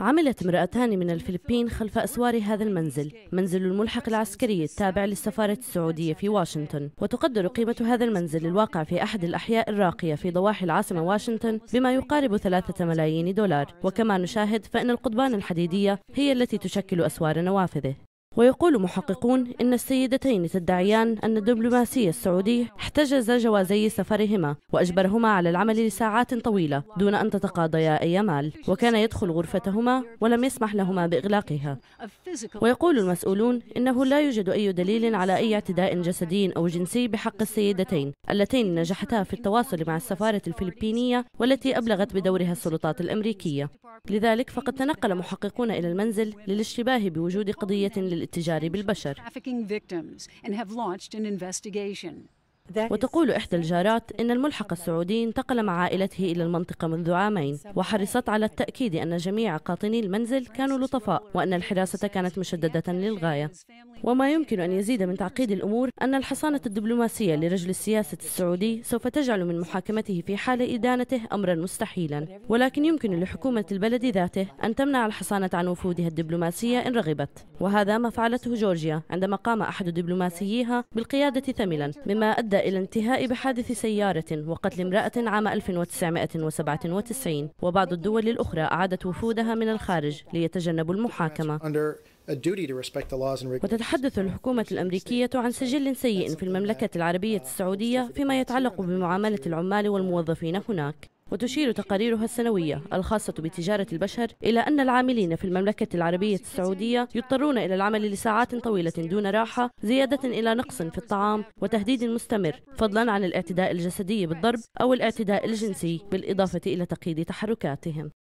عملت امرأتان من الفلبين خلف أسوار هذا المنزل منزل الملحق العسكري التابع للسفارة السعودية في واشنطن وتقدر قيمة هذا المنزل الواقع في أحد الأحياء الراقية في ضواحي العاصمة واشنطن بما يقارب ثلاثة ملايين دولار وكما نشاهد فإن القضبان الحديدية هي التي تشكل أسوار نوافذه ويقول محققون إن السيدتين تدعيان أن الدبلوماسي السعودي احتجز جوازي سفرهما وأجبرهما على العمل لساعات طويلة دون أن تتقاضيا أي مال وكان يدخل غرفتهما ولم يسمح لهما بإغلاقها ويقول المسؤولون إنه لا يوجد أي دليل على أي اعتداء جسدي أو جنسي بحق السيدتين اللتين نجحتا في التواصل مع السفارة الفلبينية والتي أبلغت بدورها السلطات الأمريكية لذلك فقد تنقل محققون إلى المنزل للاشتباه بوجود قضية لل التجاري بالبشر وتقول إحدى الجارات إن الملحق السعودي انتقل مع عائلته إلى المنطقة منذ عامين وحرصت على التأكيد أن جميع قاطني المنزل كانوا لطفاء وأن الحراسة كانت مشددة للغاية وما يمكن أن يزيد من تعقيد الأمور أن الحصانة الدبلوماسية لرجل السياسة السعودي سوف تجعل من محاكمته في حال إدانته أمرا مستحيلا ولكن يمكن لحكومة البلد ذاته أن تمنع الحصانة عن وفودها الدبلوماسية إن رغبت وهذا ما فعلته جورجيا عندما قام أحد دبلوماسييها بالقيادة ثملا مما أدى إلى انتهاء بحادث سيارة وقتل امرأة عام 1997 وبعض الدول الأخرى أعادت وفودها من الخارج ليتجنبوا المحاكمة وتتحدث الحكومة الأمريكية عن سجل سيء في المملكة العربية السعودية فيما يتعلق بمعاملة العمال والموظفين هناك وتشير تقاريرها السنوية الخاصة بتجارة البشر إلى أن العاملين في المملكة العربية السعودية يضطرون إلى العمل لساعات طويلة دون راحة زيادة إلى نقص في الطعام وتهديد مستمر فضلا عن الاعتداء الجسدي بالضرب أو الاعتداء الجنسي بالإضافة إلى تقييد تحركاتهم